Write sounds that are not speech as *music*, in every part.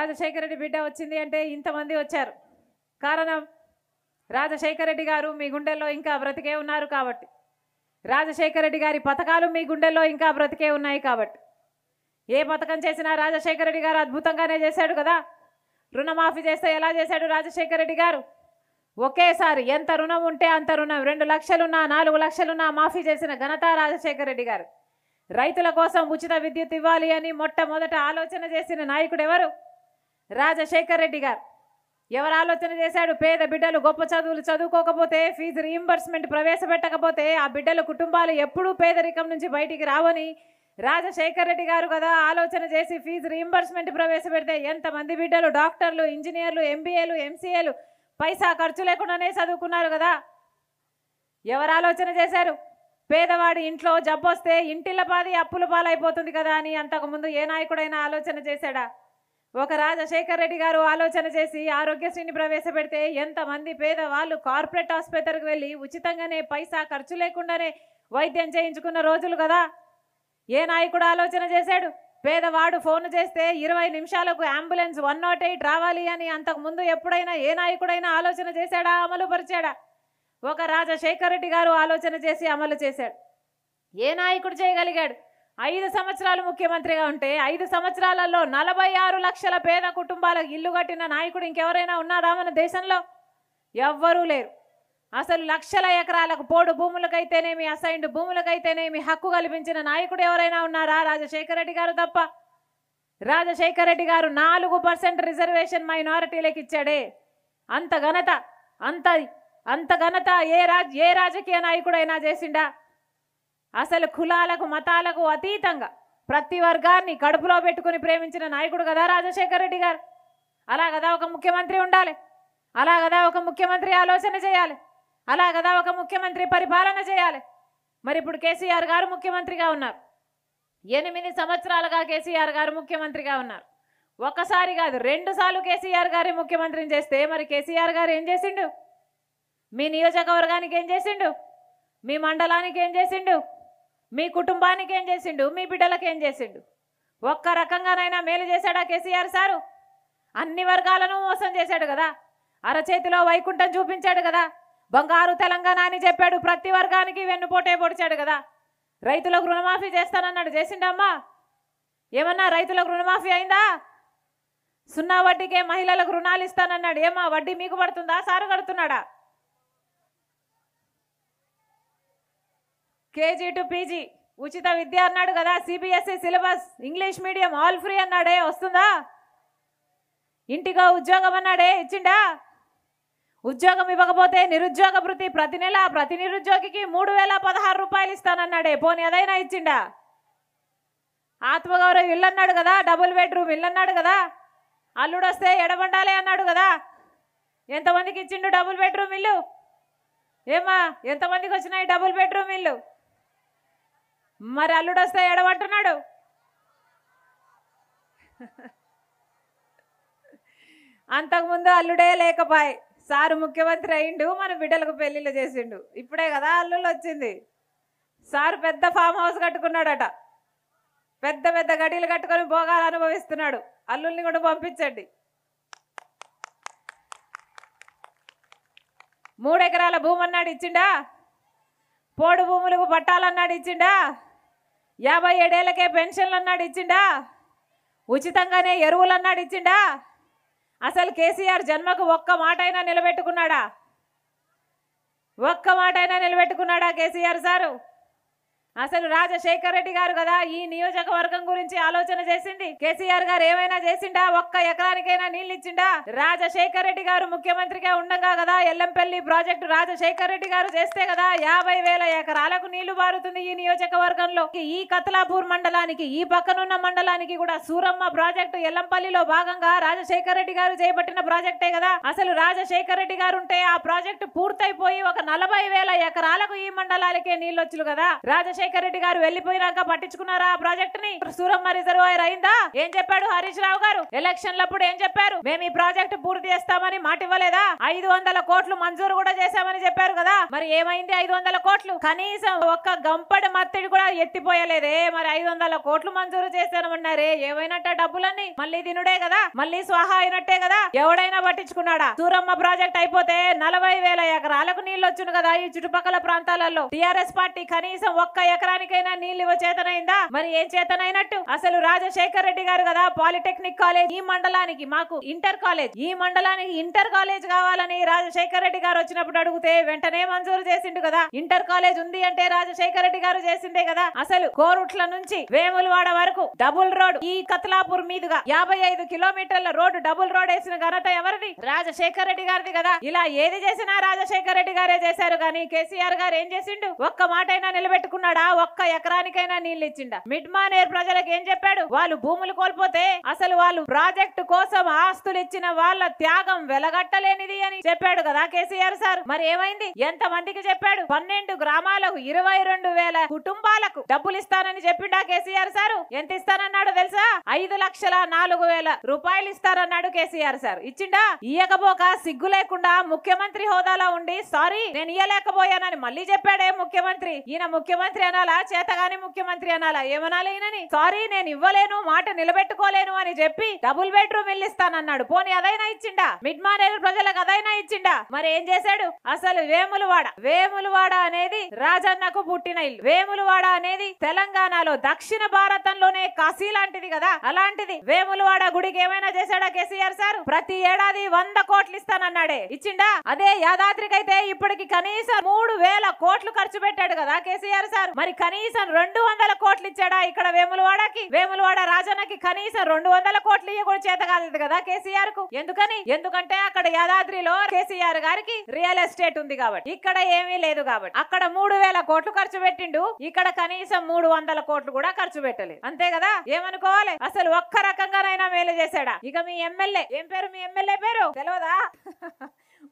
రాజశేఖర రెడ్డి బిడ్డ వచ్చింది అంటే ఇంతమంది వచ్చారు కారణం రాజశేఖర రెడ్డి గారు మీ గుండెల్లో ఇంకా బ్రతికే ఉన్నారు కాబట్టి రాజశేఖర రెడ్డి గారి పథకాలు మీ గుండెల్లో ఇంకా బ్రతికే ఉన్నాయి కాబట్టి ఏ పథకం చేసినా రాజశేఖర రెడ్డి గారు అద్భుతంగానే చేశాడు కదా రుణమాఫీ చేస్తే ఎలా చేశాడు రాజశేఖర రెడ్డి గారు ఒకేసారి ఎంత రుణం ఉంటే అంత రుణం రెండు లక్షలున్నా నాలుగు లక్షలున్నా మాఫీ చేసిన ఘనత రాజశేఖర రెడ్డి గారు రైతుల కోసం ఉచిత విద్యుత్ ఇవ్వాలి అని మొట్టమొదట ఆలోచన చేసిన నాయకుడు ఎవరు రాజశేఖర్ రెడ్డి గారు ఎవరు ఆలోచన చేశాడు పేద బిడ్డలు గొప్ప చదువులు చదువుకోకపోతే ఫీజు రీయింబర్స్మెంట్ ప్రవేశపెట్టకపోతే ఆ బిడ్డల కుటుంబాలు ఎప్పుడూ పేదరికం నుంచి బయటికి రావని రాజశేఖర్ రెడ్డి గారు కదా ఆలోచన చేసి ఫీజు రీయింబర్స్మెంట్ ప్రవేశపెడితే ఎంతమంది బిడ్డలు డాక్టర్లు ఇంజనీర్లు ఎంబీఏలు ఎంసీఏలు పైసా ఖర్చు లేకుండానే చదువుకున్నారు కదా ఎవరు ఆలోచన చేశారు పేదవాడి ఇంట్లో జబ్బొస్తే ఇంటిల్ల పాది అప్పుల పాలైపోతుంది కదా అని అంతకుముందు ఏ నాయకుడైనా ఆలోచన చేశాడా ఒక రాజశేఖర్ రెడ్డి గారు ఆలోచన చేసి ఆరోగ్యశ్రీని ప్రవేశపెడితే ఎంతమంది పేదవాళ్ళు కార్పొరేట్ ఆసుపత్రికి వెళ్ళి ఉచితంగానే పైసా ఖర్చు లేకుండానే వైద్యం చేయించుకున్న రోజులు కదా ఏ నాయకుడు ఆలోచన చేశాడు పేదవాడు ఫోన్ చేస్తే ఇరవై నిమిషాలకు అంబులెన్స్ వన్ నాట్ ఎయిట్ రావాలి అని అంతకుముందు ఎప్పుడైనా ఏ నాయకుడైనా ఆలోచన చేశాడా అమలు పరిచాడా ఒక రాజశేఖర్ రెడ్డి గారు ఆలోచన చేసి అమలు చేశాడు ఏ నాయకుడు చేయగలిగాడు ఐదు సంవత్సరాలు ముఖ్యమంత్రిగా ఉంటే ఐదు సంవత్సరాలలో నలభై ఆరు లక్షల పేద కుటుంబాలకు ఇల్లు కట్టిన నాయకుడు ఇంకెవరైనా ఉన్నారా మన దేశంలో ఎవ్వరూ లేరు అసలు లక్షల ఎకరాలకు పోడు భూములకైతేనేమి అసైన్డ్ భూములకైతేనేమి హక్కు కల్పించిన నాయకుడు ఎవరైనా ఉన్నారా రాజశేఖర రెడ్డి గారు తప్ప రాజశేఖర రెడ్డి గారు నాలుగు పర్సెంట్ రిజర్వేషన్ మైనారిటీలకు ఇచ్చాడే అంత ఘనత అంత అంత ఘనత ఏ రాజ్ ఏ రాజకీయ నాయకుడైనా చేసిండా అసలు కులాలకు మతాలకు అతీతంగా ప్రతి వర్గాన్ని కడుపులో పెట్టుకుని ప్రేమించిన నాయకుడు కదా రాజశేఖర రెడ్డి గారు అలా కదా ఒక ముఖ్యమంత్రి ఉండాలి అలా కదా ఒక ముఖ్యమంత్రి ఆలోచన చేయాలి అలా కదా ఒక ముఖ్యమంత్రి పరిపాలన చేయాలి మరి ఇప్పుడు కేసీఆర్ గారు ముఖ్యమంత్రిగా ఉన్నారు ఎనిమిది సంవత్సరాలుగా కేసీఆర్ గారు ముఖ్యమంత్రిగా ఉన్నారు ఒకసారి కాదు రెండు సార్లు కేసీఆర్ గారి ముఖ్యమంత్రిని చేస్తే మరి కేసీఆర్ గారు ఏం చేసిండు మీ నియోజకవర్గానికి ఏం చేసిండు మీ మండలానికి ఏం చేసిండు మీ కుటుంబానికి ఏం చేసిండు మీ బిడ్డలకు ఏం చేసిండు ఒక్క రకంగానైనా మేలు చేశాడా కేసీఆర్ సారు అన్ని వర్గాలను మోసం చేశాడు కదా అరచేతిలో వైకుంఠం చూపించాడు కదా బంగారు తెలంగాణ అని చెప్పాడు ప్రతి వర్గానికి వెన్నుపోటే పొడిచాడు కదా రైతులకు రుణమాఫీ చేస్తానన్నాడు చేసిండమ్మా ఏమన్నా రైతులకు రుణమాఫీ అయిందా సున్నా వడ్డీకే మహిళలకు రుణాలు ఇస్తానన్నాడు ఏమా వడ్డీ మీకు పడుతుందా సారు కడుతున్నాడా కేజీ టు పీజీ ఉచిత విద్య అన్నాడు కదా CBSE syllabus English medium all free అన్నాడే వస్తుందా ఇంటిగా ఉద్యోగం అన్నాడే ఇచ్చిండా ఉద్యోగం ఇవ్వకపోతే నిరుద్యోగ వృత్తి ప్రతి నెల ప్రతి నిరుద్యోగికి మూడు వేల పదహారు రూపాయలు ఇస్తానన్నాడే పోనీ అదైనా ఇచ్చిండా ఆత్మగౌరవ ఇల్లు అన్నాడు కదా డబుల్ బెడ్రూమ్ ఇల్లు అన్నాడు కదా అల్లుడు వస్తే ఎడబండాలి అన్నాడు కదా ఎంతమందికి ఇచ్చిండు డబుల్ బెడ్రూమ్ ఇల్లు ఏమా ఎంతమందికి వచ్చినాయి డబుల్ బెడ్రూమ్ ఇల్లు మరి అల్లుడు వస్తే ఏడబట్టున్నాడు అంతకుముందు అల్లుడే లేకపోయి సారు ముఖ్యమంత్రి అయిండు మన బిడ్డలకు పెళ్లిళ్ళు చేసిండు ఇప్పుడే కదా అల్లుళ్ళు వచ్చింది సారు పెద్ద ఫామ్ హౌస్ కట్టుకున్నాడట పెద్ద పెద్ద గడీలు కట్టుకొని భోగాలు అనుభవిస్తున్నాడు అల్లుల్ని కూడా పంపించండి మూడెకరాల భూమి అన్నాడు ఇచ్చిండా పోడు భూములకు పట్టాలన్నాడు ఇచ్చిండా యాభై ఏడేళ్ళకే పెన్షన్లు అన్నాడు ఇచ్చిండా ఉచితంగానే ఎరువులు అన్నాడు ఇచ్చిండా అసలు కేసీఆర్ జన్మకు ఒక్క మాట అయినా నిలబెట్టుకున్నాడా ఒక్క మాట అయినా నిలబెట్టుకున్నాడా కేసీఆర్ సారు అసలు రాజశేఖర్ రెడ్డి గారు కదా ఈ నియోజకవర్గం గురించి ఆలోచన చేసింది కేసీఆర్ గారు ఏమైనా చేసిండా ఒక్క ఎకరానికైనా నీళ్లు ఇచ్చిండా రాజశేఖర్ రెడ్డి గారు ముఖ్యమంత్రిగా ఉండగా కదా ఎల్లంపల్లి ప్రాజెక్టు రాజశేఖర్ రెడ్డి గారు చేస్తే కదా యాభై వేల ఎకరాలకు నీళ్లు బారుతుంది ఈ నియోజకవర్గంలో ఈ కతలాపూర్ మండలానికి ఈ పక్కనున్న మండలానికి కూడా సూరమ్మ ప్రాజెక్టు ఎల్లంపల్లిలో భాగంగా రాజశేఖర్ రెడ్డి గారు చేపట్టిన ప్రాజెక్టే కదా అసలు రాజశేఖర్ రెడ్డి గారు ఉంటే ఆ ప్రాజెక్టు పూర్తయిపోయి ఒక నలభై వేల ఎకరాలకు ఈ మండలాలకే నీళ్లు వచ్చు కదా రాజశేఖర్ రాజశేఖర రెడ్డి గారు వెళ్ళిపోయినాక పట్టించుకున్నారా ప్రాజెక్ట్ ని సూరమ్మ రిజర్వాయర్ అయిందా ఏం చెప్పాడు హరీష్ రావు గారు ఎలక్షన్ లప్పుడు ఏం చెప్పారు మేము ఈ ప్రాజెక్ట్ పూర్తి చేస్తామని మాట ఇవ్వలేదా ఐదు వందల కోట్లు మంజూరు కూడా చేశామని చెప్పారు కదా మరి ఏమైంది ఐదు వందల కోట్లు కనీసం ఒక్క గంపడి మత్తడి కూడా ఎత్తిపోయలేదే మరి ఐదు వందల కోట్లు మంజూరు చేశామన్నారే ఏమైనట్ట డబ్బులన్నీ మళ్ళీ తినుడే కదా మళ్ళీ స్వాహా అయినట్టే కదా ఎవడైనా పట్టించుకున్నాడా సూరమ్మ ప్రాజెక్ట్ అయిపోతే నలభై వేల ఎకరాలకు నీళ్లు వచ్చును కదా ఈ చుట్టుపక్కల ప్రాంతాలలో టిఆర్ఎస్ పార్టీ కనీసం ఒక్క ఎకరానికైనా నీళ్లు ఇవ్వ చేతనైందా మరి ఏం చేతనైనట్టు అసలు రాజశేఖర్ రెడ్డి గారు కదా పాలిటెక్నిక్ కాలేజ్ ఈ మండలానికి మాకు ఇంటర్ కాలేజ్ ఈ మండలానికి ఇంటర్ కాలేజ్ కావాలని రాజశేఖర్ రెడ్డి గారు వచ్చినప్పుడు అడిగితే వెంటనే మంజూరు చేసిండు కదా ఇంటర్ కాలేజ్ ఉంది అంటే రాజశేఖర్ రెడ్డి గారు చేసిందే కదా అసలు కోరుట్ల నుంచి వేములవాడ వరకు డబుల్ రోడ్ ఈ కత్లాపూర్ మీదుగా యాభై ఐదు కిలోమీటర్ల రోడ్డు డబుల్ రోడ్ వేసిన ఘనత ఎవరిది రాజశేఖర్ రెడ్డి గారిది కదా ఇలా ఏది చేసినా రాజశేఖర్ రెడ్డి గారే చేశారు కానీ కేసీఆర్ గారు ఏం చేసిండు ఒక్క మాటైనా నిలబెట్టుకున్నాడు ఎక్కడా ఒక్క ఎకరానికైనా నీళ్లు ఇచ్చిండా మిడ్మానేర్ ప్రజలకు ఏం చెప్పాడు వాళ్ళు భూములు కోల్పోతే అసలు వాళ్ళు ప్రాజెక్టు కోసం ఆస్తులు ఇచ్చిన వాళ్ళ త్యాగం వెలగట్టలేనిది అని చెప్పాడు కదా కేసీఆర్ సార్ మరి ఏమైంది ఎంత మందికి చెప్పాడు పన్నెండు గ్రామాలకు ఇరవై రెండు వేల కుటుంబాలకు డబ్బులు ఇస్తానని చెప్పిండా కేసీఆర్ సారు ఎంత ఇస్తానన్నాడు తెలుసా ఐదు లక్షల నాలుగు వేల రూపాయలు ఇస్తారన్నాడు కేసీఆర్ సార్ ఇచ్చిండా ఇయ్యకపోక సిగ్గు లేకుండా ముఖ్యమంత్రి హోదాలో ఉండి సారీ నేను ఇయ్యలేకపోయానని మళ్ళీ చెప్పాడే ముఖ్యమంత్రి ఈయన ముఖ్యమంత్రి అనాలా చేతగాని ముఖ్యమంత్రి అనాలా ఏమనాలి ఈయనని సారీ నేను ఇవ్వలేను మాట నిలబెట్టుకోలేను అని చెప్పి డబుల్ బెడ్రూమ్ ఇల్లు ఇస్తానన్నాడు పోనీ అదైనా ఇచ్చిండా మిడ్ మానేరు ప్రజలకు అదైనా ఇచ్చిండా మరి ఏం చేశాడు అసలు వేములవాడ వేములవాడ అనేది రాజన్నకు పుట్టిన ఇల్లు వేములవాడ అనేది తెలంగాణలో దక్షిణ భారతంలోనే కాశీ లాంటిది కదా అలాంటిది వేములవాడ గుడికి ఏమైనా చేశాడా కేసీఆర్ సార్ ప్రతి ఏడాది వంద కోట్లు ఇస్తానన్నాడే ఇచ్చిండా అదే యాదాద్రికైతే ఇప్పటికి కనీసం మూడు వేల కోట్లు ఖర్చు పెట్టాడు కదా కేసీఆర్ సార్ మరి కనీసం రెండు వందల కోట్లు ఇచ్చాడా ఇక్కడ వేములవాడకి వేములవాడ రాజన్నకి కనీసం రెండు వందల కోట్లు ఇవ్వకూడదు చేత కాదు కదా కేసీఆర్ కు ఎందుకని ఎందుకంటే అక్కడ యాదాద్రిలో కేసీఆర్ గారికి రియల్ ఎస్టేట్ ఉంది కాబట్టి ఇక్కడ ఏమీ లేదు కాబట్టి అక్కడ మూడు వేల కోట్లు ఖర్చు పెట్టిండు ఇక్కడ కనీసం మూడు వందల కోట్లు కూడా ఖర్చు పెట్టలేదు అంతే కదా ఏమనుకోవాలి అసలు ఒక్క రకంగానైనా మేలు చేశాడా ఇక మీ ఎమ్మెల్యే ఏం పేరు మీ ఎమ్మెల్యే పేరు తెలియదా *laughs*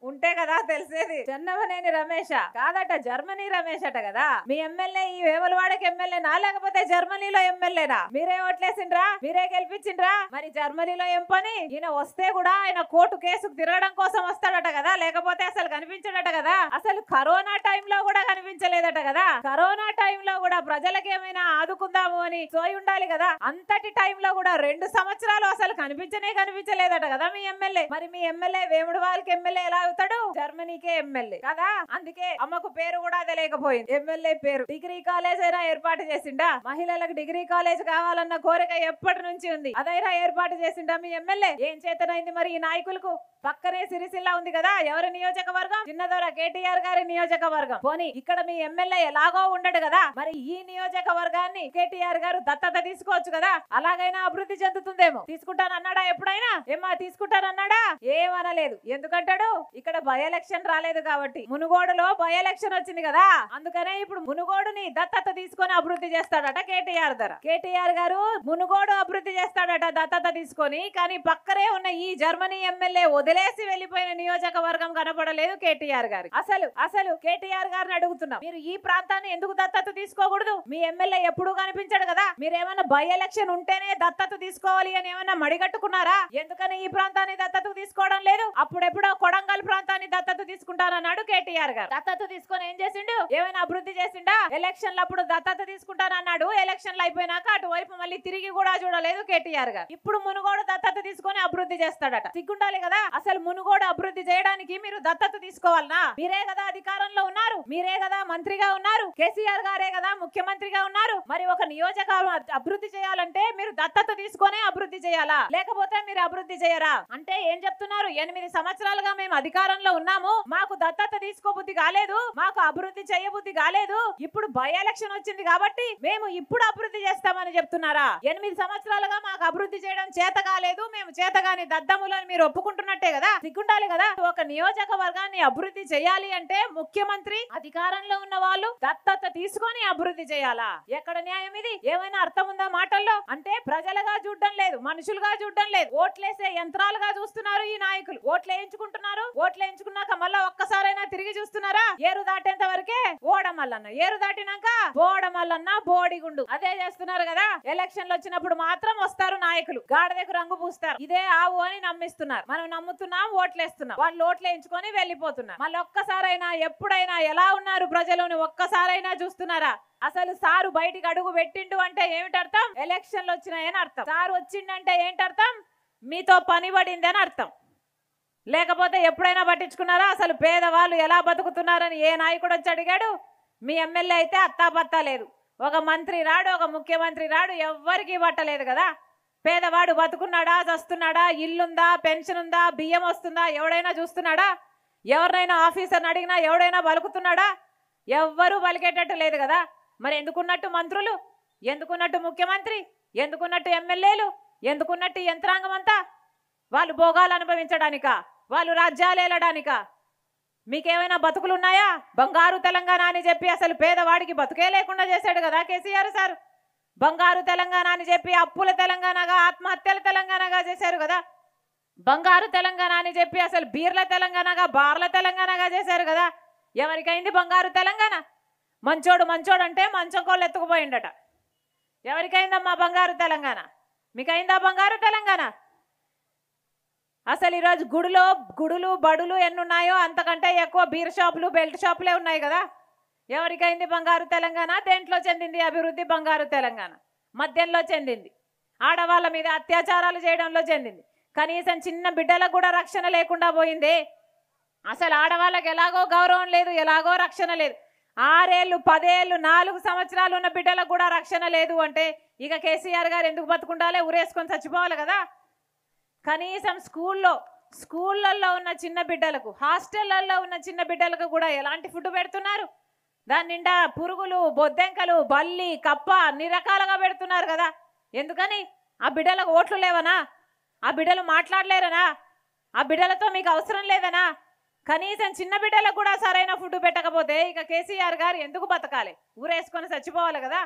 ఉంటే కదా తెలిసేది చెన్నవనేని రమేష కాదట జర్మనీ రమేష్ అట కదా మీ ఎమ్మెల్యే ఈ ఎమ్మెల్యే ఎమ్మెల్యేనా లేకపోతే జర్మనీలో ఎమ్మెల్యేనా మీరే ఓట్లేసిండ్రా మీరే గెలిపించిండ్రా మరి జర్మనీలో ఏం పని ఈయన వస్తే కూడా ఆయన కోర్టు కేసుకు తిరగడం కోసం వస్తాడట కదా లేకపోతే అసలు కనిపించడట కదా అసలు కరోనా లో కూడా కనిపించలేదట కదా కరోనా లో కూడా ప్రజలకు ఏమైనా ఆదుకుందాము అని సోయి ఉండాలి కదా అంతటి లో కూడా రెండు సంవత్సరాలు అసలు కనిపించనే కనిపించలేదట కదా మీ ఎమ్మెల్యే మరి మీ ఎమ్మెల్యే వేముడు వాళ్ళకి ఎమ్మెల్యే ఎలా అవుతాడు జర్మనీకే ఎమ్మెల్యే కదా అందుకే అమ్మకు పేరు కూడా తెలియకపోయింది ఎమ్మెల్యే పేరు డిగ్రీ కాలేజ్ అయినా ఏర్పాటు చేసిండా మహిళలకు డిగ్రీ కాలేజ్ కావాలన్న కోరిక ఎప్పటి నుంచి ఉంది అదైనా ఏర్పాటు చేసిండా మీ ఎమ్మెల్యే ఏం చేతనైంది మరి ఈ నాయకులకు పక్కనే సిరిసిల్ల ఉంది కదా ఎవరి నియోజకవర్గం చిన్నదోర కేటీఆర్ గారి నియోజకవర్గం పోనీ ఇక్కడ మీ ఎమ్మెల్యే ఎలాగో ఉండడు కదా మరి ఈ నియోజకవర్గాన్ని కేటీఆర్ గారు దత్తత తీసుకోవచ్చు కదా అలాగైనా అభివృద్ధి చెందుతుందేమో తీసుకుంటాను అన్నాడా ఎప్పుడైనా ఏమా తీసుకుంటారన్నాడా ఏమనలేదు ఎందుకంటాడు ఇక్కడ బై ఎలక్షన్ రాలేదు కాబట్టి మునుగోడులో బై ఎలక్షన్ వచ్చింది కదా అందుకనే ఇప్పుడు మునుగోడుని దత్తత తీసుకొని అభివృద్ధి చేస్తాడట కేటీఆర్ ధర కేటీఆర్ గారు మునుగోడు అభివృద్ధి చేస్తాడట దత్తత తీసుకొని కానీ పక్కనే ఉన్న ఈ జర్మనీ ఎమ్మెల్యే వదిలేసి వెళ్లిపోయిన నియోజకవర్గం కనపడలేదు కేటీఆర్ గారు అసలు అసలు కేటీఆర్ గారిని అడుగుతున్నాం మీరు ఈ ప్రాంతాన్ని ఎందుకు దత్తత తీసుకోకూడదు మీ ఎమ్మెల్యే ఎప్పుడు కనిపించాడు కదా మీరు ఏమైనా బై ఎలక్షన్ ఉంటేనే దత్తత తీసుకోవాలి అని ఏమన్నా మడిగట్టుకున్నారా ఎందుకు కానీ ఈ ప్రాంతాన్ని దత్తత తీసుకోవడం లేదు అప్పుడెప్పుడో కొడంగల్ ప్రాంతాన్ని దత్తత తీసుకుంటానన్నాడు కేటీఆర్ గారు దత్తత తీసుకొని ఏం చేసిండు ఏమైనా అభివృద్ధి చేసిండా ఎలక్షన్ల అప్పుడు దత్తత తీసుకుంటానన్నాడు ఎలక్షన్లు అయిపోయినాక అటువైపు మళ్ళీ తిరిగి కూడా చూడలేదు కేటీఆర్ గారు ఇప్పుడు మునుగోడు దత్తత తీసుకొని అభివృద్ధి చేస్తాడట సిగ్గుండాలి కదా అసలు మునుగోడు అభివృద్ధి చేయడానికి మీరు దత్తత తీసుకోవాలనా మీరే కదా అధికారంలో ఉన్నారు మీరే కదా మంత్రిగా ఉన్నారు కేసీఆర్ గారే కదా ముఖ్యమంత్రిగా ఉన్నారు మరి ఒక నియోజకవర్గం అభివృద్ధి చేయాలంటే మీరు దత్తత తీసుకొని అభివృద్ధి చేయాలా లేకపోతే మీరు అభివృద్ధి దత్తత చేయరా అంటే ఏం చెప్తున్నారు ఎనిమిది సంవత్సరాలుగా మేము అధికారంలో ఉన్నాము మాకు దత్తత తీసుకోబుద్ధి కాలేదు మాకు అభివృద్ధి చేయబుద్ధి కాలేదు ఇప్పుడు బై ఎలక్షన్ వచ్చింది కాబట్టి మేము ఇప్పుడు అభివృద్ధి చేస్తామని చెప్తున్నారా ఎనిమిది సంవత్సరాలుగా మాకు అభివృద్ధి చేయడం చేత కాలేదు మేము చేతగాని దద్దములని మీరు ఒప్పుకుంటున్నట్టే కదా దిగుండాలి కదా ఒక నియోజకవర్గాన్ని అభివృద్ధి చేయాలి అంటే ముఖ్యమంత్రి అధికారంలో ఉన్న వాళ్ళు దత్తత తీసుకొని అభివృద్ధి చేయాలా ఎక్కడ న్యాయం ఇది ఏమైనా అర్థం ఉందా మాటల్లో అంటే ప్రజలుగా చూడడం లేదు మనుషులుగా చూడడం లేదు ఓట్లేసి చేసే యంత్రాలుగా చూస్తున్నారు ఈ నాయకులు ఓట్లు వేయించుకుంటున్నారు ఓట్లు వేయించుకున్నాక మళ్ళా ఒక్కసారైనా తిరిగి చూస్తున్నారా ఏరు దాటేంత వరకే ఓడమల్లన్న ఏరు దాటినాక బోడమల్లన్న బోడిగుండు అదే చేస్తున్నారు కదా ఎలక్షన్లు వచ్చినప్పుడు మాత్రం వస్తారు నాయకులు గాడిదకు రంగు పూస్తారు ఇదే ఆవు అని నమ్మిస్తున్నారు మనం నమ్ముతున్నాం ఓట్లేస్తున్నాం వాళ్ళు ఓట్లు వేయించుకొని వెళ్ళిపోతున్నారు మళ్ళీ ఒక్కసారైనా ఎప్పుడైనా ఎలా ఉన్నారు ప్రజలను ఒక్కసారైనా చూస్తున్నారా అసలు సారు బయటికి అడుగు పెట్టిండు అంటే ఏమిటర్థం ఎలక్షన్లు వచ్చినాయని అర్థం సారు వచ్చిండంటే ఏంటర్థం మీతో అని అర్థం లేకపోతే ఎప్పుడైనా పట్టించుకున్నారా అసలు పేదవాళ్ళు ఎలా బతుకుతున్నారని ఏ నాయకుడు వచ్చి అడిగాడు మీ ఎమ్మెల్యే అయితే అత్తాపత్తా లేదు ఒక మంత్రి రాడు ఒక ముఖ్యమంత్రి రాడు ఎవ్వరికి పట్టలేదు కదా పేదవాడు బతుకున్నాడా చస్తున్నాడా ఇల్లుందా పెన్షన్ ఉందా బియ్యం వస్తుందా ఎవడైనా చూస్తున్నాడా ఎవరినైనా ఆఫీసర్ని అడిగినా ఎవడైనా బలుకుతున్నాడా ఎవ్వరూ బలికేటట్టు లేదు కదా మరి ఎందుకున్నట్టు మంత్రులు ఎందుకున్నట్టు ముఖ్యమంత్రి ఎందుకున్నట్టు ఎమ్మెల్యేలు ఎందుకున్నట్టు యంత్రాంగం అంతా వాళ్ళు భోగాలు అనుభవించడానిక వాళ్ళు రాజ్యాలు వెళ్ళడానిక మీకేమైనా బతుకులున్నాయా బంగారు తెలంగాణ అని చెప్పి అసలు పేదవాడికి బతుకే లేకుండా చేశాడు కదా కేసీఆర్ సార్ బంగారు తెలంగాణ అని చెప్పి అప్పుల తెలంగాణగా ఆత్మహత్యల తెలంగాణగా చేశారు కదా బంగారు తెలంగాణ అని చెప్పి అసలు బీర్ల తెలంగాణగా బార్ల తెలంగాణగా చేశారు కదా ఎవరికైంది బంగారు తెలంగాణ మంచోడు మంచోడు అంటే మంచం కోళ్ళు ఎత్తుకుపోయిండట ఎవరికైందమ్మా బంగారు తెలంగాణ మీకు అయిందా బంగారు తెలంగాణ అసలు ఈరోజు గుడిలో గుడులు బడులు ఎన్నున్నాయో అంతకంటే ఎక్కువ బీర్ షాపులు బెల్ట్ షాపులే ఉన్నాయి కదా ఎవరికైంది బంగారు తెలంగాణ దేంట్లో చెందింది అభివృద్ధి బంగారు తెలంగాణ మద్యంలో చెందింది ఆడవాళ్ళ మీద అత్యాచారాలు చేయడంలో చెందింది కనీసం చిన్న బిడ్డలకు కూడా రక్షణ లేకుండా పోయింది అసలు ఆడవాళ్ళకి ఎలాగో గౌరవం లేదు ఎలాగో రక్షణ లేదు ఆరేళ్ళు పదేళ్ళు నాలుగు సంవత్సరాలు ఉన్న బిడ్డలకు కూడా రక్షణ లేదు అంటే ఇక కేసీఆర్ గారు ఎందుకు బతుకుండాలే ఉరేసుకొని చచ్చిపోవాలి కదా కనీసం స్కూల్లో స్కూళ్ళల్లో ఉన్న చిన్న బిడ్డలకు హాస్టళ్లలో ఉన్న చిన్న బిడ్డలకు కూడా ఎలాంటి ఫుడ్ పెడుతున్నారు దాని నిండా పురుగులు బొద్దెంకలు బల్లి కప్ప అన్ని రకాలుగా పెడుతున్నారు కదా ఎందుకని ఆ బిడ్డలకు ఓట్లు లేవనా ఆ బిడ్డలు మాట్లాడలేరనా ఆ బిడ్డలతో మీకు అవసరం లేదనా కనీసం చిన్న బిడ్డలకు కూడా సరైన ఫుడ్ పెట్టకపోతే ఇక కేసీఆర్ గారు ఎందుకు బతకాలి ఊరేసుకొని చచ్చిపోవాలి కదా